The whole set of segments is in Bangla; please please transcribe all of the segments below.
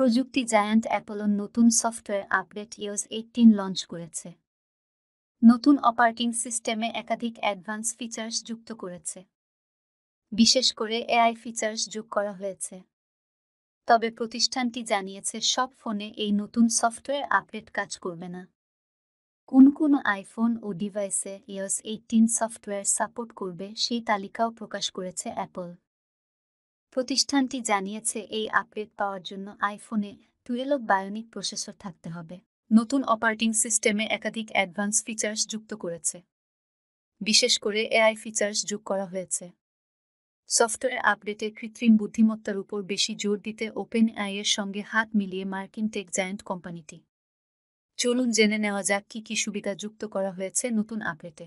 প্রযুক্তি জায়ান্ট অ্যাপোলোর নতুন software update iOS eighteen launch করেছে নতুন অপারেটিং সিস্টেমে একাধিক অ্যাডভান্স ফিচার্স যুক্ত করেছে বিশেষ করে এআই ফিচার্স যোগ করা হয়েছে তবে প্রতিষ্ঠানটি জানিয়েছে সব ফোনে এই নতুন সফটওয়্যার আপডেট কাজ করবে না কোন কোন আইফোন ও ডিভাইসে ইয়স এইটিন সফটওয়্যার সাপোর্ট করবে সেই তালিকাও প্রকাশ করেছে অ্যাপল প্রতিষ্ঠানটি জানিয়েছে এই আপডেট পাওয়ার জন্য আইফোনে টুয়েলভ বায়োনিক প্রসেসর থাকতে হবে নতুন অপারেটিং সিস্টেমে একাধিক অ্যাডভান্স ফিচার্স যুক্ত করেছে বিশেষ করে এআই ফিচার্স যোগ করা হয়েছে সফটওয়্যার আপডেটে কৃত্রিম বুদ্ধিমত্তার উপর বেশি জোর দিতে ওপেন আইয়ের সঙ্গে হাত মিলিয়ে মার্কিন টেক জায়ান্ট কোম্পানিটি চলুন জেনে নেওয়া যাক কী কী সুবিধা যুক্ত করা হয়েছে নতুন আপডেটে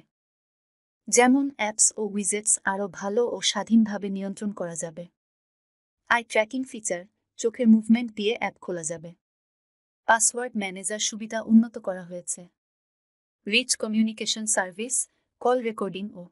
যেমন অ্যাপস ও উইজেটস আরও ভালো ও স্বাধীনভাবে নিয়ন্ত্রণ করা যাবে আই ট্র্যাকিং ফিচার চোখের মুভমেন্ট দিয়ে অ্যাপ খোলা যাবে পাসওয়ার্ড ম্যানেজার সুবিধা উন্নত করা হয়েছে rich communication service call recording ও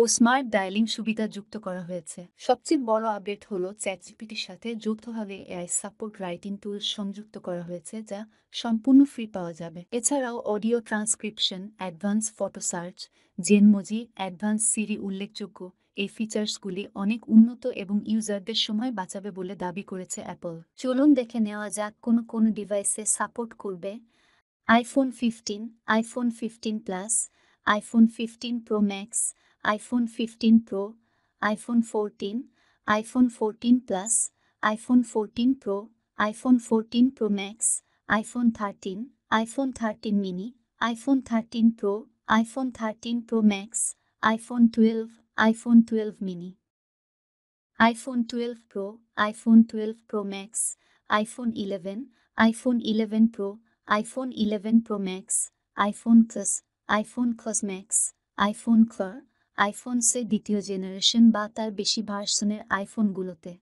ও স্মার্ট ডায়ালিং সুবিধা যুক্ত করা হয়েছে সবচেয়ে বড় আপডেট হল চ্যাটজিপিটির সাথে যৌথভাবে এআই সাপোর্ট রাইটিং টুল সংযুক্ত করা হয়েছে যা সম্পূর্ণ ফ্রি পাওয়া যাবে এছাড়াও audio transcription advance photo search Genmoji advance Siri উল্লেখযোগ্য এই ফিচার্সগুলি অনেক উন্নত এবং ইউজারদের সময় বাঁচাবে বলে দাবি করেছে অ্যাপল চলুন দেখে নেওয়া যাক কোন কোন ডিভাইসে সাপোর্ট করবে iPhone fifteen iPhone fifteen plus iPhone fifteen pro max iPhone fifteen pro iPhone fourteen iPhone fourteen plus iPhone fourteen pro iPhone fourteen pro max iPhone thirteen iPhone thirteen mini iPhone thirteen pro iPhone thirteen pro max iPhone twelve iPhone twelve mini iPhone twelve pro iPhone twelve pro max iPhone eleven iPhone eleven pro iPhone eleven pro max iPhone XS iPhone XS max iPhone XR আইফোনসের দ্বিতীয় জেনারেশন বা তার বেশি ভার্সনের আইফোনগুলোতে